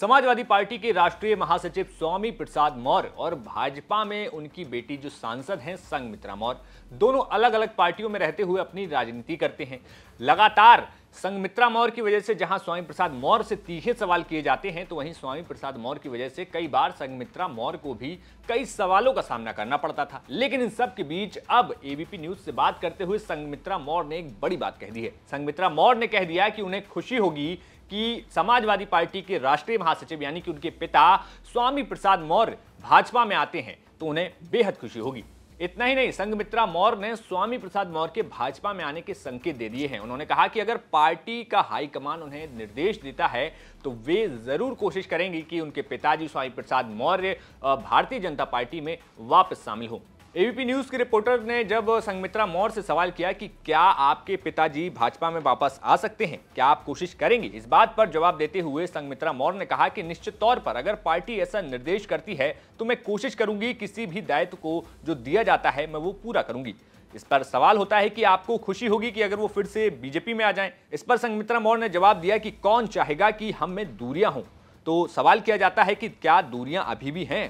Samajwadi party के राष्ट्रीय महासचिव स्वामी प्रसाद मौर्य और भाजपा में उनकी बेटी जो सांसद हैं संगमित्रा मौर्य दोनों अलग अलग पार्टियों में रहते हुए अपनी राजनीति करते हैं लगातार संगमित्रा मौर्य की वजह से जहां स्वामी प्रसाद मौर्य से तीखे सवाल किए जाते हैं तो वहीं स्वामी प्रसाद मौर्य की वजह से कई बार संगमित्रा मौर्य को भी कई सवालों का सामना करना पड़ता था लेकिन इन सब के बीच अब एबीपी न्यूज से बात करते हुए संगमित्रा मौर्य ने एक बड़ी बात कह दी है संगमित्रा मौर्य ने कह दिया कि उन्हें खुशी होगी कि समाजवादी पार्टी के राष्ट्रीय महासचिव यानी कि उनके पिता स्वामी प्रसाद मौर्य भाजपा में आते हैं तो उन्हें बेहद खुशी होगी इतना ही नहीं संघमित्रा मौर्य ने स्वामी प्रसाद मौर्य के भाजपा में आने के संकेत दे दिए हैं उन्होंने कहा कि अगर पार्टी का हाईकमान उन्हें निर्देश देता है तो वे जरूर कोशिश करेंगे कि उनके पिताजी स्वामी प्रसाद मौर्य भारतीय जनता पार्टी में वापस शामिल हों एबीपी न्यूज के रिपोर्टर ने जब संगमित्रा मौर्य से सवाल किया कि क्या आपके पिताजी भाजपा में वापस आ सकते हैं क्या आप कोशिश करेंगे इस बात पर जवाब देते हुए संगमित्रा मौर्य ने कहा कि निश्चित तौर पर अगर पार्टी ऐसा निर्देश करती है तो मैं कोशिश करूंगी किसी भी दायित्व को जो दिया जाता है मैं वो पूरा करूंगी इस पर सवाल होता है कि आपको खुशी होगी कि अगर वो फिर से बीजेपी में आ जाए इस पर संगमित्रा मौर्य ने जवाब दिया कि कौन चाहेगा कि हम में दूरियां हों तो सवाल किया जाता है कि क्या दूरियां अभी भी हैं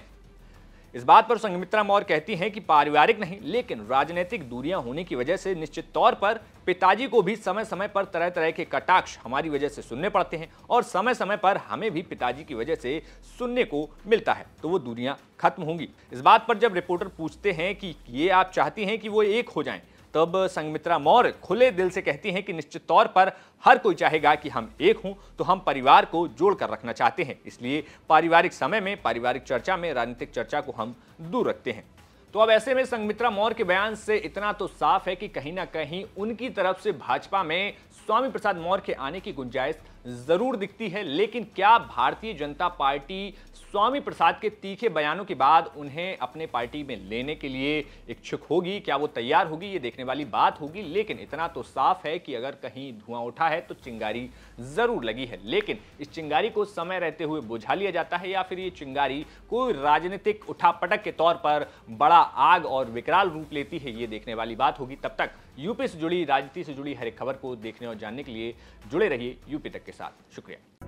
इस बात पर संगमित्रा मौर्य कहती हैं कि पारिवारिक नहीं लेकिन राजनीतिक दूरियां होने की वजह से निश्चित तौर पर पिताजी को भी समय समय पर तरह तरह के कटाक्ष हमारी वजह से सुनने पड़ते हैं और समय समय पर हमें भी पिताजी की वजह से सुनने को मिलता है तो वो दूरियां खत्म होंगी इस बात पर जब रिपोर्टर पूछते हैं कि ये आप चाहती हैं कि वो एक हो जाएं तब संगमित्रा मौर्य खुले दिल से कहती हैं कि निश्चित तौर पर हर कोई चाहेगा कि हम एक हों तो हम परिवार को जोड़कर रखना चाहते हैं इसलिए पारिवारिक समय में पारिवारिक चर्चा में राजनीतिक चर्चा को हम दूर रखते हैं तो अब ऐसे में संगमित्रा मौर्य के बयान से इतना तो साफ है कि कहीं ना कहीं उनकी तरफ से भाजपा में स्वामी प्रसाद मौर्य के आने की गुंजाइश जरूर दिखती है लेकिन क्या भारतीय जनता पार्टी स्वामी प्रसाद के तीखे बयानों के बाद उन्हें अपने पार्टी में लेने के लिए इच्छुक होगी क्या वो तैयार होगी ये देखने वाली बात होगी लेकिन इतना तो साफ है कि अगर कहीं धुआं उठा है तो चिंगारी जरूर लगी है लेकिन इस चिंगारी को समय रहते हुए बुझा लिया जाता है या फिर ये चिंगारी कोई राजनीतिक उठापटक के तौर पर बड़ा आग और विकराल रूप लेती है ये देखने वाली बात होगी तब तक यूपी से जुड़ी राजनीति से जुड़ी हर एक खबर को देखने और जानने के लिए जुड़े रहिए यूपी तक के साथ शुक्रिया